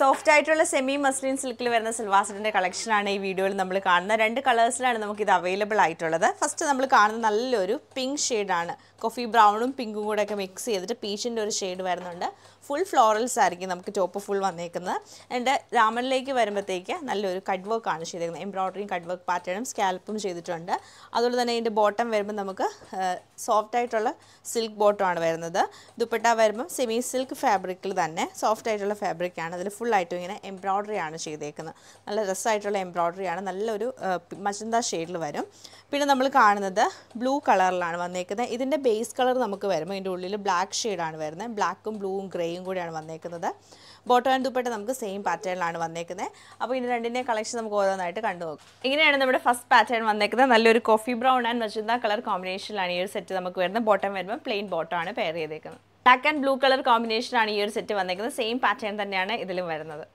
soft ആയിട്ടുള്ള semi muslin സിൽക്കിൽ വരുന്ന സിൽവാസിൻ്റെ കളക്ഷനാണ് ഈ വീഡിയോയിൽ നമ്മൾ കാണുന്നത് രണ്ട് കളേഴ്സിലാണ് നമുക്കിത് അവൈലബിൾ ആയിട്ടുള്ളത് ഫസ്റ്റ് നമ്മൾ കാണുന്ന നല്ലൊരു പിങ്ക് ഷെയ്ഡാണ് കോഫി ബ്രൗണും പിങ്കും കൂടെ ഒക്കെ മിക്സ് ചെയ്തിട്ട് പീച്ചിൻ്റെ ഒരു ഷെയ്ഡ് വരുന്നുണ്ട് ഫുൾ ഫ്ലോറൽസ് ആയിരിക്കും നമുക്ക് ടോപ്പ് ഫുൾ വന്നേക്കുന്നത് ആൻഡ് രാമനിലേക്ക് വരുമ്പോഴത്തേക്ക് നല്ലൊരു കട്ട് ആണ് ചെയ്തേക്കുന്നത് എംബ്രോയ്ഡറിയും കട്ട് വർക്ക് പാറ്റേണും സ്കാൽപ്പും ചെയ്തിട്ടുണ്ട് അതുപോലെ തന്നെ ഇതിൻ്റെ ബോട്ടം വരുമ്പോൾ നമുക്ക് സോഫ്റ്റ് ആയിട്ടുള്ള സിൽക്ക് ബോട്ടമാണ് വരുന്നത് ദുപ്പട്ട വരുമ്പം സെമി സിൽക്ക് ഫാബ്രിക്കിൽ തന്നെ സോഫ്റ്റ് ആയിട്ടുള്ള ഫാബ്രിക്കാണ് അതിൽ ഫുള്ളായിട്ടും ഇങ്ങനെ എംബ്രോയ്ഡറി ആണ് ചെയ്തേക്കുന്നത് നല്ല രസമായിട്ടുള്ള എംബ്രോയ്ഡറി ആണ് നല്ലൊരു മജന്ത ഷെയ്ഡിൽ വരും പിന്നെ നമ്മൾ കാണുന്നത് ബ്ലൂ കളറിലാണ് വന്നേക്കുന്നത് ഇതിൻ്റെ ബേസ് കളർ നമുക്ക് വരുമ്പോൾ ഇതിൻ്റെ ഉള്ളിൽ ബ്ലാക്ക് ഷെയ്ഡാണ് വരുന്നത് ബ്ലാക്കും ബ്ലൂവും ഗ്രേയും കൂടിയാണ് വന്നേക്കുന്നത് ബോട്ടോ ആൻഡ് ദുപ്പട്ട നമുക്ക് സെയിം പാറ്റേണിലാണ് വന്നേക്കുന്നത് അപ്പോൾ ഇതിൻ്റെ രണ്ടിൻ്റെ കളക്ഷൻ നമുക്ക് ഓരോന്നായിട്ട് കണ്ടു നോക്കാം ഇങ്ങനെയാണ് നമ്മുടെ ഫസ്റ്റ് പാറ്റേൺ വന്നേക്കുന്നത് നല്ലൊരു coffee brown and magenta colour കോമ്പിനേഷനിലാണ് ഈ ഒരു സെറ്റ് നമുക്ക് വരുന്നത് ബോട്ടം വരുമ്പോൾ പ്ലെയിൻ ബോട്ടോ ആണ് പെയർ ചെയ്തേക്കുന്നത് ബ്ലാക്ക് ആൻഡ് ബ്ലൂ കളർ കോമ്പിനേഷനാണ് ഈ ഒരു സെറ്റ് വന്നേക്കുന്നത് സെയിം പാറ്റേൺ തന്നെയാണ് ഇതിലും വരുന്നത്